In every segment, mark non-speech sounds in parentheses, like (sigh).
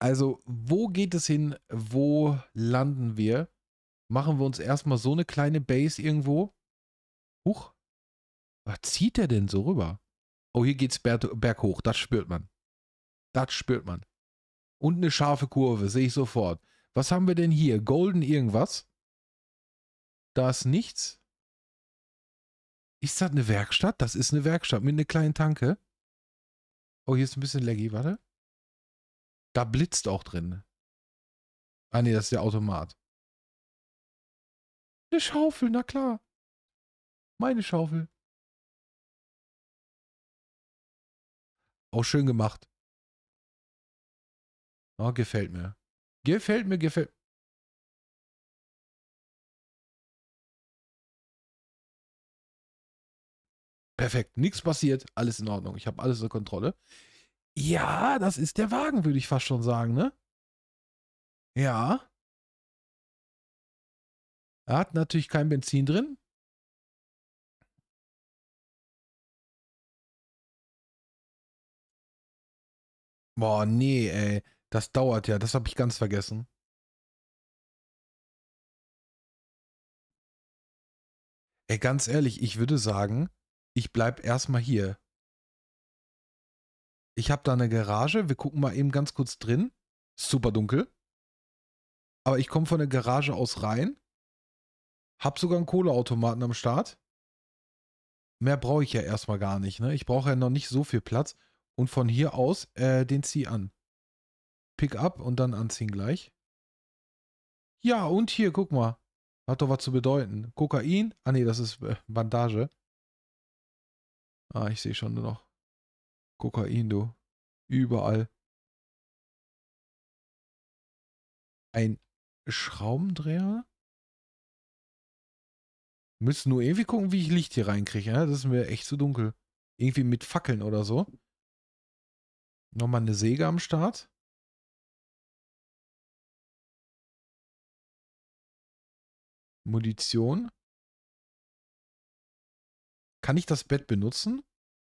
Also, wo geht es hin? Wo landen wir? Machen wir uns erstmal so eine kleine Base irgendwo. Huch. Was zieht der denn so rüber? Oh, hier geht's berg, berghoch. Das spürt man. Das spürt man. Und eine scharfe Kurve, sehe ich sofort. Was haben wir denn hier? Golden irgendwas? Da ist nichts. Ist das eine Werkstatt? Das ist eine Werkstatt mit einer kleinen Tanke. Oh, hier ist ein bisschen laggy, warte. Da blitzt auch drin. Ah ne, das ist der Automat. Eine Schaufel, na klar. Meine Schaufel. Auch schön gemacht. Oh, gefällt mir. Gefällt mir, gefällt. Perfekt, nichts passiert, alles in Ordnung. Ich habe alles unter Kontrolle. Ja, das ist der Wagen, würde ich fast schon sagen, ne? Ja. Er hat natürlich kein Benzin drin. Boah, nee, ey. Das dauert ja. Das habe ich ganz vergessen. Ey, ganz ehrlich, ich würde sagen, ich bleib erstmal hier ich habe da eine Garage. Wir gucken mal eben ganz kurz drin. super dunkel. Aber ich komme von der Garage aus rein. Hab sogar einen Kohleautomaten am Start. Mehr brauche ich ja erstmal gar nicht. Ne? Ich brauche ja noch nicht so viel Platz. Und von hier aus äh, den zieh an. Pick up und dann anziehen gleich. Ja, und hier, guck mal. Hat doch was zu bedeuten. Kokain? Ah, nee, das ist äh, Bandage. Ah, ich sehe schon nur noch. Kokain, du. Überall. Ein Schraubendreher? Müssen nur irgendwie gucken, wie ich Licht hier reinkriege. Ja? Das ist mir echt zu dunkel. Irgendwie mit Fackeln oder so. Nochmal eine Säge am Start. Munition. Kann ich das Bett benutzen?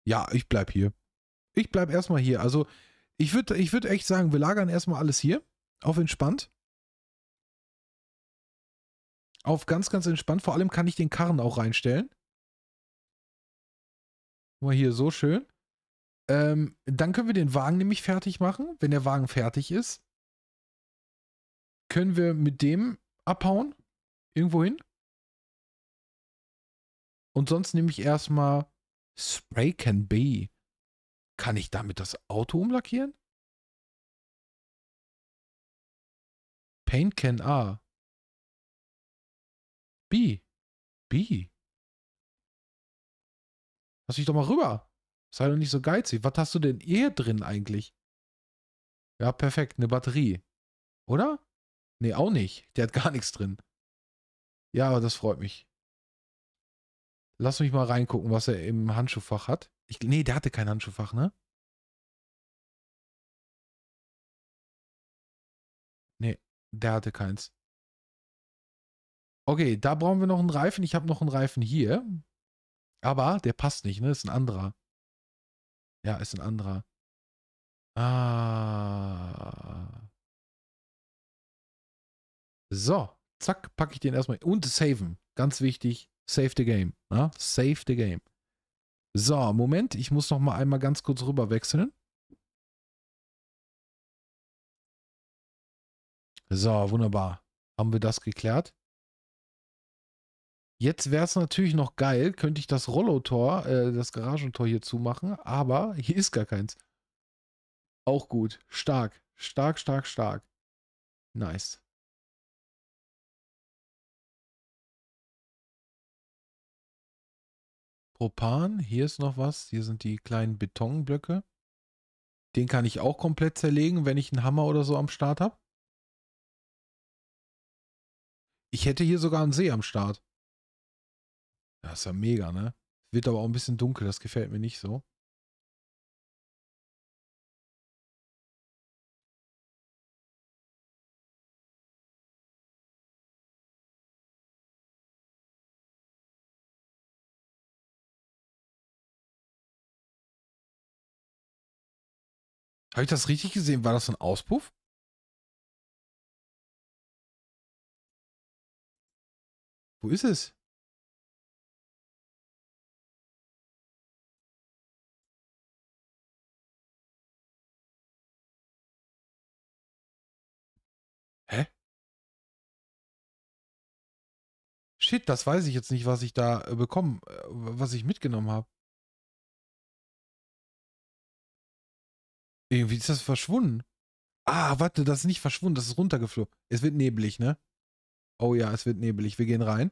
Ja, ich bleib hier ich bleibe erstmal hier. Also ich würde ich würd echt sagen, wir lagern erstmal alles hier. Auf entspannt. Auf ganz, ganz entspannt. Vor allem kann ich den Karren auch reinstellen. Mal hier so schön. Ähm, dann können wir den Wagen nämlich fertig machen. Wenn der Wagen fertig ist, können wir mit dem abhauen. Irgendwo hin. Und sonst nehme ich erstmal Spray Can Be. Kann ich damit das Auto umlackieren? Paint can A. B. B. Lass dich doch mal rüber. Sei doch nicht so geizig. Was hast du denn hier drin eigentlich? Ja, perfekt. Eine Batterie. Oder? Nee, auch nicht. Der hat gar nichts drin. Ja, aber das freut mich. Lass mich mal reingucken, was er im Handschuhfach hat. Ich, nee, der hatte kein Handschuhfach, ne? Nee, der hatte keins. Okay, da brauchen wir noch einen Reifen. Ich habe noch einen Reifen hier. Aber der passt nicht, ne? Ist ein anderer. Ja, ist ein anderer. Ah. So, zack, packe ich den erstmal. Und saven. Ganz wichtig. Save the game. Ja? Ne? Save the game. So, Moment, ich muss noch mal einmal ganz kurz rüber wechseln. So, wunderbar. Haben wir das geklärt? Jetzt wäre es natürlich noch geil, könnte ich das Rollotor, äh, das Garagentor hier zumachen, aber hier ist gar keins. Auch gut. Stark. Stark, stark, stark. Nice. Propan. Hier ist noch was. Hier sind die kleinen Betonblöcke. Den kann ich auch komplett zerlegen, wenn ich einen Hammer oder so am Start habe. Ich hätte hier sogar einen See am Start. Das ist ja mega, ne? Wird aber auch ein bisschen dunkel, das gefällt mir nicht so. Habe ich das richtig gesehen? War das ein Auspuff? Wo ist es? Hä? Shit, das weiß ich jetzt nicht, was ich da äh, bekommen, äh, was ich mitgenommen habe. Irgendwie äh, ist das verschwunden. Ah, warte, das ist nicht verschwunden, das ist runtergeflogen. Es wird neblig, ne? Oh ja, es wird neblig. Wir gehen rein.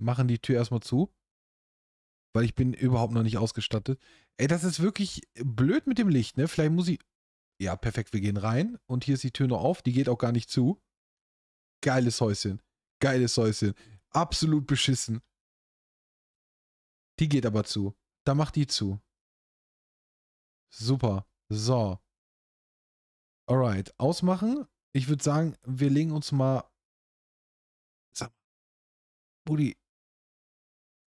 Machen die Tür erstmal zu. Weil ich bin überhaupt noch nicht ausgestattet. Ey, das ist wirklich blöd mit dem Licht, ne? Vielleicht muss ich... Ja, perfekt, wir gehen rein. Und hier ist die Tür noch auf. Die geht auch gar nicht zu. Geiles Häuschen. Geiles Häuschen. Absolut beschissen. Die geht aber zu. Da macht die zu. Super. So. Alright. Ausmachen. Ich würde sagen, wir legen uns mal. Sag mal. Buddy.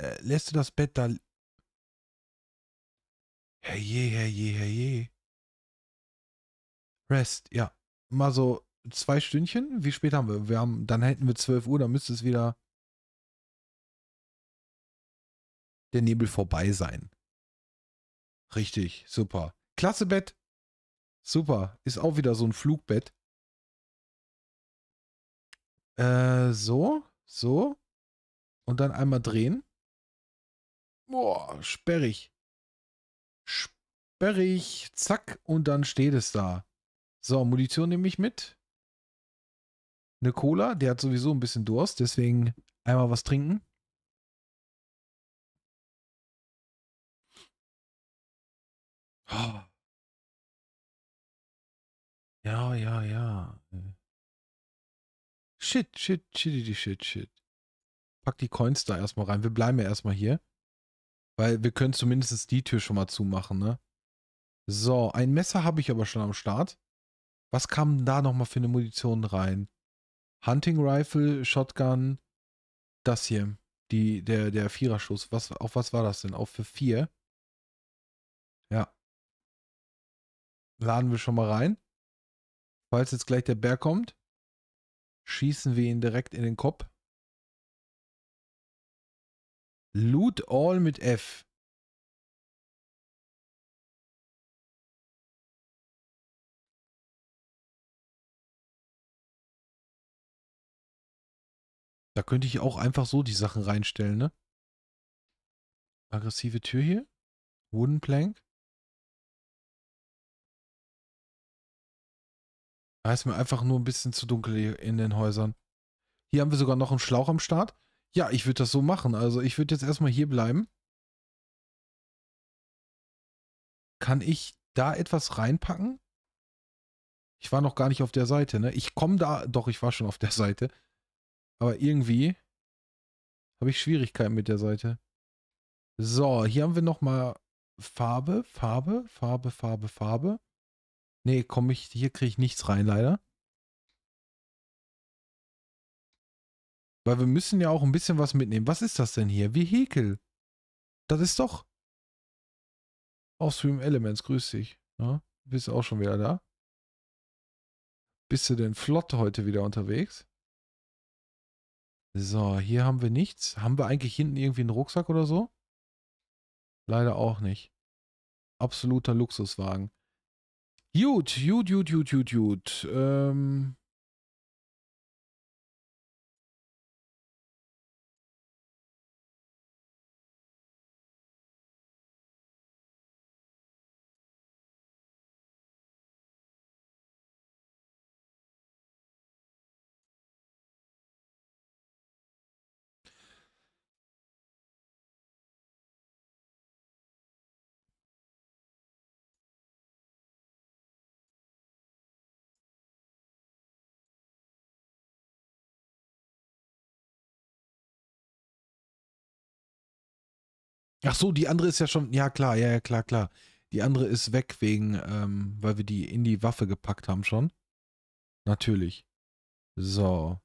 Äh, lässt du das Bett da. Herrje, herrje, herrje. Rest, ja. Mal so zwei Stündchen. Wie spät haben wir? Wir haben, dann hätten wir 12 Uhr, dann müsste es wieder der Nebel vorbei sein. Richtig, super. Klasse Bett. Super. Ist auch wieder so ein Flugbett. Äh, so, so. Und dann einmal drehen. Boah, sperrig. Sperrig. Zack. Und dann steht es da. So, Munition nehme ich mit. Eine Cola. Der hat sowieso ein bisschen Durst. Deswegen einmal was trinken. Oh. Ja, ja, ja. Äh. Shit, shit, shit, shit, shit. Pack die Coins da erstmal rein. Wir bleiben ja erstmal hier. Weil wir können zumindest die Tür schon mal zumachen, ne? So, ein Messer habe ich aber schon am Start. Was kam da nochmal für eine Munition rein? Hunting Rifle, Shotgun, das hier. Die, der, der Viererschuss. Was, auf was war das denn? Auf für vier. Ja. Laden wir schon mal rein. Falls jetzt gleich der Bär kommt, schießen wir ihn direkt in den Kopf. Loot all mit F. Da könnte ich auch einfach so die Sachen reinstellen, ne? Aggressive Tür hier. Wooden Plank. Da ist mir einfach nur ein bisschen zu dunkel in den Häusern. Hier haben wir sogar noch einen Schlauch am Start. Ja, ich würde das so machen. Also ich würde jetzt erstmal hier bleiben. Kann ich da etwas reinpacken? Ich war noch gar nicht auf der Seite, ne? Ich komme da, doch, ich war schon auf der Seite. Aber irgendwie habe ich Schwierigkeiten mit der Seite. So, hier haben wir nochmal Farbe, Farbe, Farbe, Farbe, Farbe. Nee, komme ich, hier kriege ich nichts rein, leider. Weil wir müssen ja auch ein bisschen was mitnehmen. Was ist das denn hier? Vehikel. Das ist doch. Auf Stream Elements, grüß dich. Ja, bist auch schon wieder da. Bist du denn flott heute wieder unterwegs? So, hier haben wir nichts. Haben wir eigentlich hinten irgendwie einen Rucksack oder so? Leider auch nicht. Absoluter Luxuswagen. Gut, gut, gut, gut, gut, gut. Ähm, Ach so, die andere ist ja schon, ja klar, ja, ja, klar, klar. Die andere ist weg wegen, ähm, weil wir die in die Waffe gepackt haben schon. Natürlich. So.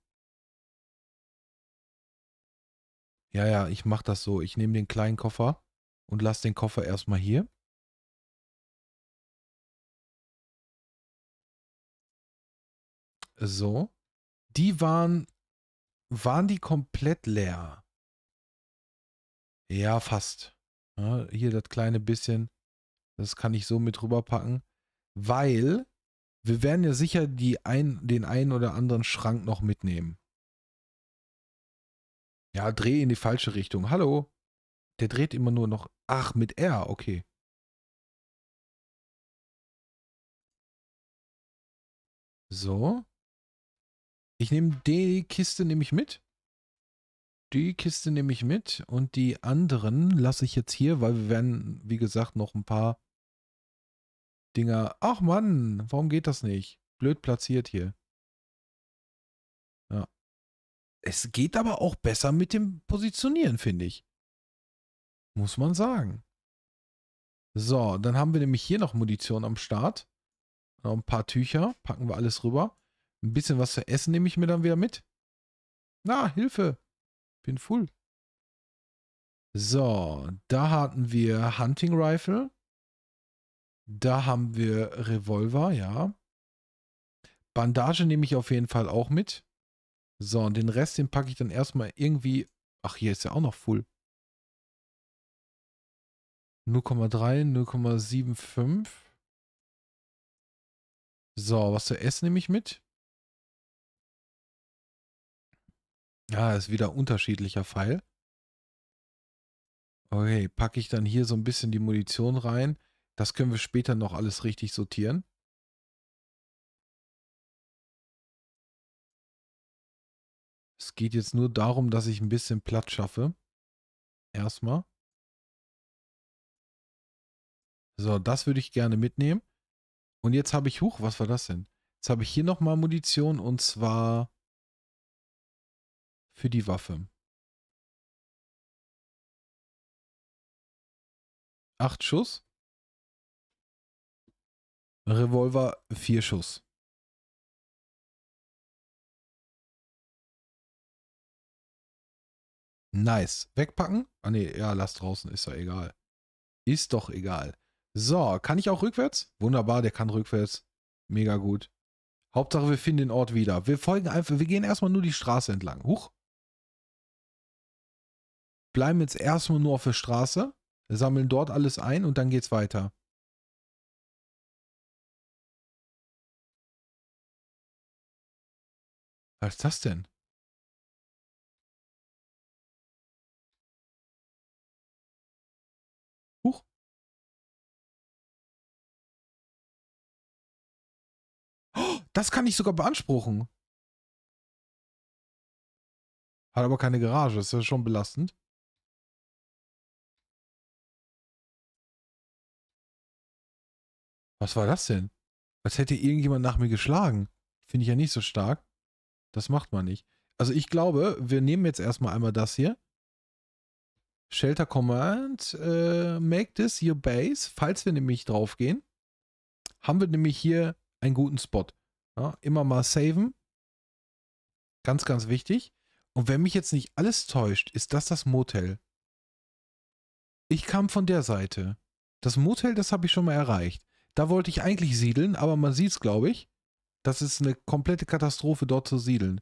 Ja, ja, ich mach das so. Ich nehme den kleinen Koffer und lass den Koffer erstmal hier. So. Die waren, waren die komplett leer? Ja, fast. Ja, ne? hier das kleine bisschen. Das kann ich so mit rüberpacken. Weil wir werden ja sicher die ein, den einen oder anderen Schrank noch mitnehmen. Ja, dreh in die falsche Richtung. Hallo. Der dreht immer nur noch. Ach, mit R, okay. So. Ich nehme die Kiste nämlich mit die Kiste nehme ich mit und die anderen lasse ich jetzt hier, weil wir werden, wie gesagt, noch ein paar Dinger. Ach Mann, warum geht das nicht? Blöd platziert hier. Ja. Es geht aber auch besser mit dem Positionieren, finde ich. Muss man sagen. So, dann haben wir nämlich hier noch Munition am Start. Noch ein paar Tücher, packen wir alles rüber. Ein bisschen was zu essen nehme ich mir dann wieder mit. Na, Hilfe! Bin full. So, da hatten wir Hunting Rifle. Da haben wir Revolver, ja. Bandage nehme ich auf jeden Fall auch mit. So, und den Rest, den packe ich dann erstmal irgendwie... Ach, hier ist ja auch noch full. 0,3, 0,75. So, was zu essen nehme ich mit? Ja, ist wieder unterschiedlicher Pfeil. Okay, packe ich dann hier so ein bisschen die Munition rein. Das können wir später noch alles richtig sortieren. Es geht jetzt nur darum, dass ich ein bisschen Platz schaffe. Erstmal. So, das würde ich gerne mitnehmen. Und jetzt habe ich, hoch, was war das denn? Jetzt habe ich hier nochmal Munition und zwar für die Waffe. Acht Schuss. Revolver vier Schuss. Nice. Wegpacken? Ah ne, ja, lass draußen, ist doch egal. Ist doch egal. So, kann ich auch rückwärts? Wunderbar, der kann rückwärts. Mega gut. Hauptsache, wir finden den Ort wieder. Wir folgen einfach, wir gehen erstmal nur die Straße entlang. Huch bleiben jetzt erstmal nur auf der Straße, sammeln dort alles ein und dann geht's weiter. Was ist das denn? Huch. Oh, das kann ich sogar beanspruchen. Hat aber keine Garage, das ist ja schon belastend. Was war das denn? Als hätte irgendjemand nach mir geschlagen. Finde ich ja nicht so stark. Das macht man nicht. Also ich glaube, wir nehmen jetzt erstmal einmal das hier. Shelter Command, äh, make this your base. Falls wir nämlich draufgehen, haben wir nämlich hier einen guten Spot. Ja, immer mal saven. Ganz, ganz wichtig. Und wenn mich jetzt nicht alles täuscht, ist das das Motel. Ich kam von der Seite. Das Motel, das habe ich schon mal erreicht. Da wollte ich eigentlich siedeln, aber man sieht es, glaube ich. Das ist eine komplette Katastrophe, dort zu siedeln.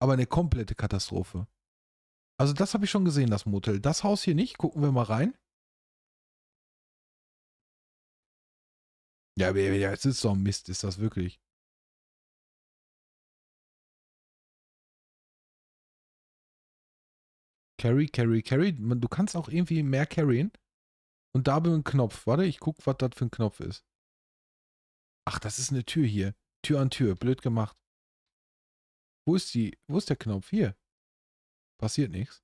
Aber eine komplette Katastrophe. Also das habe ich schon gesehen, das Motel. Das Haus hier nicht. Gucken wir mal rein. Ja, es ist so ein Mist, ist das wirklich. Carry, carry, carry. Du kannst auch irgendwie mehr carryen. Und da bin ein Knopf. Warte, ich gucke, was das für ein Knopf ist. Ach, das ist eine Tür hier. Tür an Tür. Blöd gemacht. Wo ist die? Wo ist der Knopf? Hier. Passiert nichts.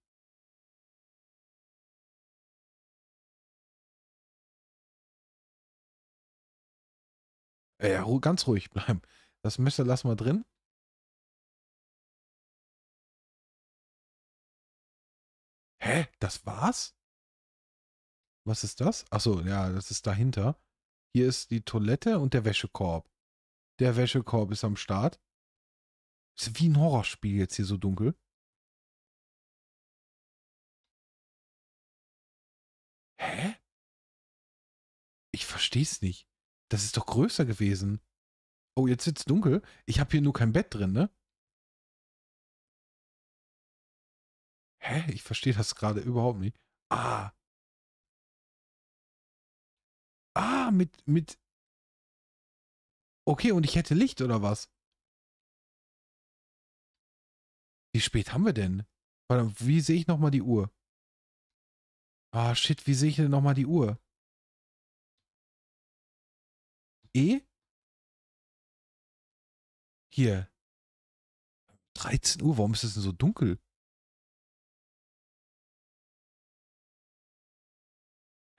Ja, ganz ruhig bleiben. Das Messer lassen wir drin. Hä? Das war's? Was ist das? Achso, ja, das ist dahinter. Hier ist die Toilette und der Wäschekorb. Der Wäschekorb ist am Start. Ist wie ein Horrorspiel jetzt hier so dunkel. Hä? Ich versteh's nicht. Das ist doch größer gewesen. Oh, jetzt wird's dunkel. Ich habe hier nur kein Bett drin, ne? Hä? Ich verstehe das gerade überhaupt nicht. Ah, mit, mit. Okay, und ich hätte Licht oder was? Wie spät haben wir denn? wie sehe ich nochmal die Uhr? Ah, shit, wie sehe ich denn nochmal die Uhr? E? Hier. 13 Uhr, warum ist es denn so dunkel?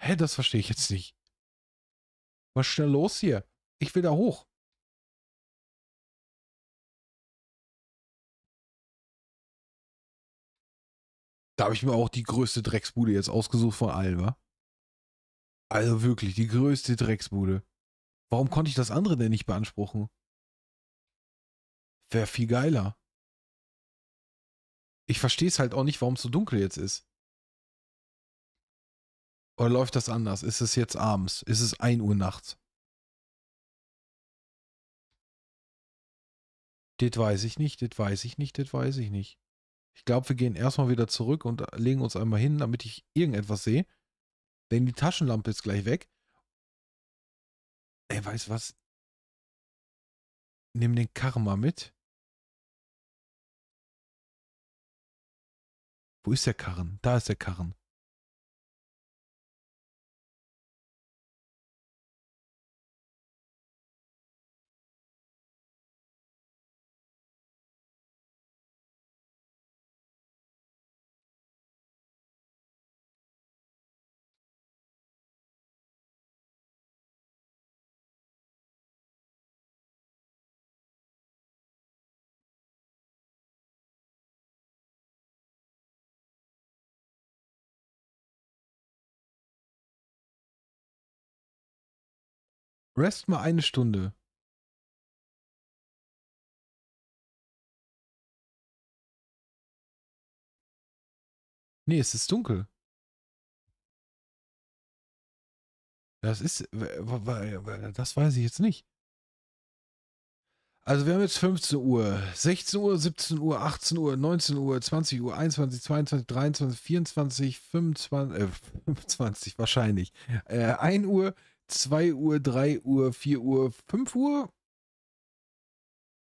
Hä, das verstehe ich jetzt nicht. Was ist denn los hier? Ich will da hoch. Da habe ich mir auch die größte Drecksbude jetzt ausgesucht von allen, wa? Also wirklich, die größte Drecksbude. Warum konnte ich das andere denn nicht beanspruchen? Wäre viel geiler. Ich verstehe es halt auch nicht, warum es so dunkel jetzt ist. Oder läuft das anders? Ist es jetzt abends? Ist es 1 Uhr nachts? Das weiß ich nicht, das weiß ich nicht, das weiß ich nicht. Ich glaube, wir gehen erstmal wieder zurück und legen uns einmal hin, damit ich irgendetwas sehe. Denn die Taschenlampe ist gleich weg. Ey, weiß was? Nimm den Karma mit. Wo ist der Karren? Da ist der Karren. Rest mal eine Stunde. Nee, es ist dunkel. Das ist. Das weiß ich jetzt nicht. Also wir haben jetzt 15 Uhr, 16 Uhr, 17 Uhr, 18 Uhr, 19 Uhr, 20 Uhr, 21, 22, 23, 24, 25, äh, 25 (laughs) wahrscheinlich, äh, 1 Uhr, 2 Uhr, 3 Uhr, 4 Uhr, 5 Uhr.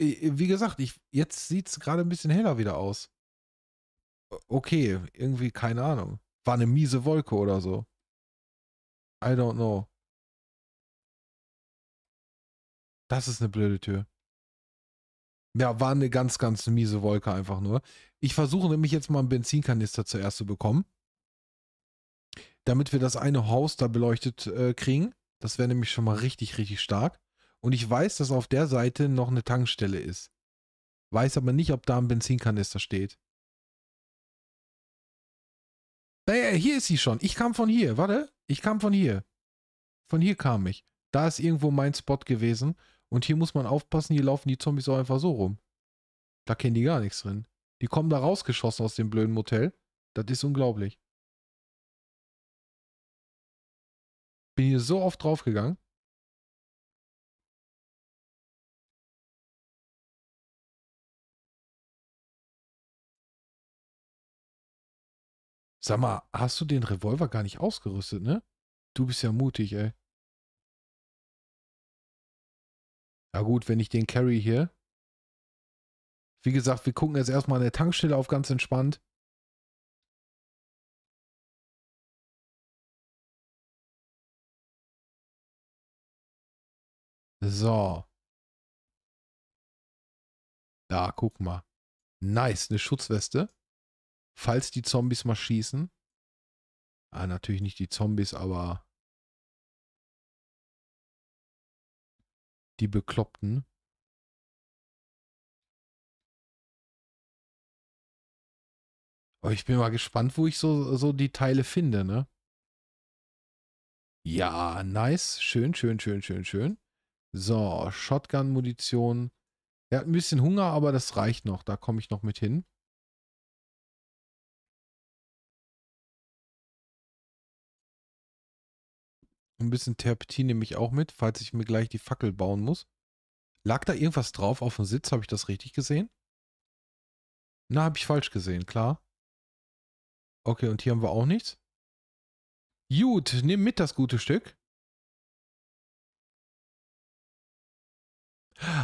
Wie gesagt, ich, jetzt sieht es gerade ein bisschen heller wieder aus. Okay, irgendwie keine Ahnung. War eine miese Wolke oder so. I don't know. Das ist eine blöde Tür. Ja, war eine ganz, ganz miese Wolke einfach nur. Ich versuche nämlich jetzt mal einen Benzinkanister zuerst zu bekommen damit wir das eine Haus da beleuchtet äh, kriegen. Das wäre nämlich schon mal richtig, richtig stark. Und ich weiß, dass auf der Seite noch eine Tankstelle ist. Weiß aber nicht, ob da ein Benzinkanister steht. Naja, hier ist sie schon. Ich kam von hier. Warte. Ich kam von hier. Von hier kam ich. Da ist irgendwo mein Spot gewesen. Und hier muss man aufpassen, hier laufen die Zombies auch einfach so rum. Da kennen die gar nichts drin. Die kommen da rausgeschossen aus dem blöden Motel. Das ist unglaublich. bin hier so oft drauf gegangen. Sag mal, hast du den Revolver gar nicht ausgerüstet, ne? Du bist ja mutig, ey. Na gut, wenn ich den carry hier. Wie gesagt, wir gucken jetzt erstmal an der Tankstelle auf ganz entspannt. So. Da, guck mal. Nice, eine Schutzweste. Falls die Zombies mal schießen. Ah, natürlich nicht die Zombies, aber die Bekloppten. Aber oh, ich bin mal gespannt, wo ich so, so die Teile finde, ne? Ja, nice. Schön, schön, schön, schön, schön. So, Shotgun-Munition. Er hat ein bisschen Hunger, aber das reicht noch. Da komme ich noch mit hin. Ein bisschen Terpentin nehme ich auch mit, falls ich mir gleich die Fackel bauen muss. Lag da irgendwas drauf auf dem Sitz? Habe ich das richtig gesehen? Na, habe ich falsch gesehen, klar. Okay, und hier haben wir auch nichts. Gut, nimm mit das gute Stück.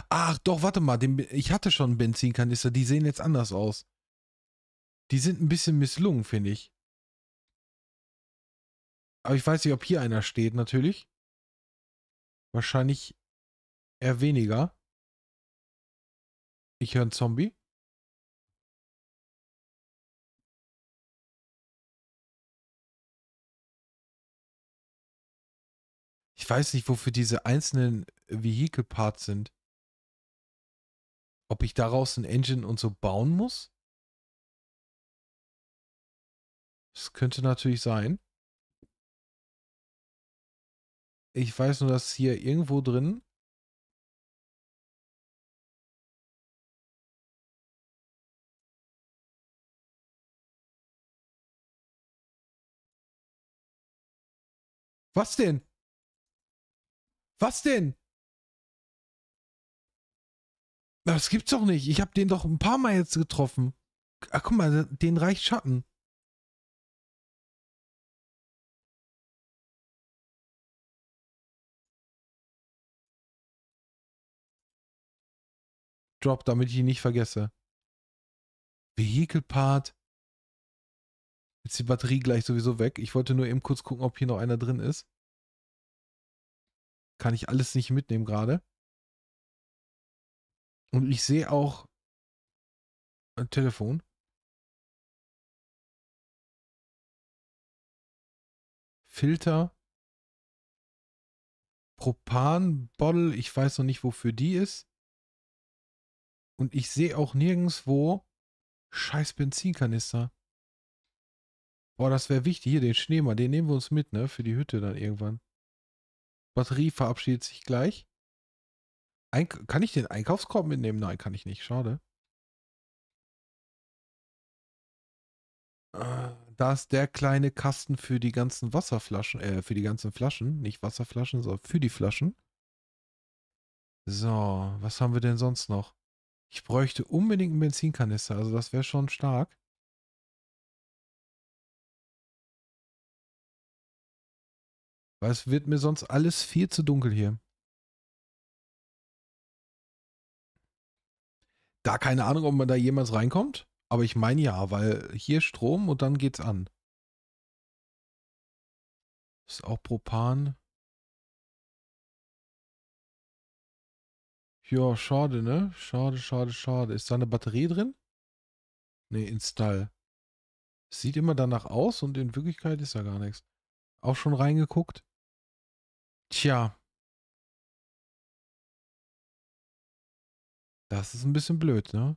Ach doch, warte mal, den, ich hatte schon einen Benzinkanister, die sehen jetzt anders aus. Die sind ein bisschen misslungen, finde ich. Aber ich weiß nicht, ob hier einer steht, natürlich. Wahrscheinlich eher weniger. Ich höre einen Zombie. Ich weiß nicht, wofür diese einzelnen Vehicle-Parts sind ob ich daraus ein Engine und so bauen muss? Das könnte natürlich sein. Ich weiß nur, dass hier irgendwo drin Was denn? Was denn? Das gibt's doch nicht. Ich habe den doch ein paar Mal jetzt getroffen. Ach, guck mal, den reicht Schatten. Drop, damit ich ihn nicht vergesse. Vehikelpart. Jetzt die Batterie gleich sowieso weg. Ich wollte nur eben kurz gucken, ob hier noch einer drin ist. Kann ich alles nicht mitnehmen gerade. Und ich sehe auch ein Telefon. Filter. Propan-Bottle, ich weiß noch nicht, wofür die ist. Und ich sehe auch nirgendwo scheiß Benzinkanister. Boah, das wäre wichtig. Hier, den Schneemann, den nehmen wir uns mit, ne? Für die Hütte dann irgendwann. Batterie verabschiedet sich gleich. Eink kann ich den Einkaufskorb mitnehmen? Nein, kann ich nicht. Schade. Ah, da ist der kleine Kasten für die ganzen Wasserflaschen, äh, für die ganzen Flaschen, nicht Wasserflaschen, sondern für die Flaschen. So, was haben wir denn sonst noch? Ich bräuchte unbedingt einen Benzinkanister, also das wäre schon stark. Weil es wird mir sonst alles viel zu dunkel hier. Da keine Ahnung, ob man da jemals reinkommt. Aber ich meine ja, weil hier Strom und dann geht's an. Ist auch Propan. Ja, schade, ne? Schade, schade, schade. Ist da eine Batterie drin? Ne, Install. Sieht immer danach aus und in Wirklichkeit ist da gar nichts. Auch schon reingeguckt? Tja. Das ist ein bisschen blöd, ne?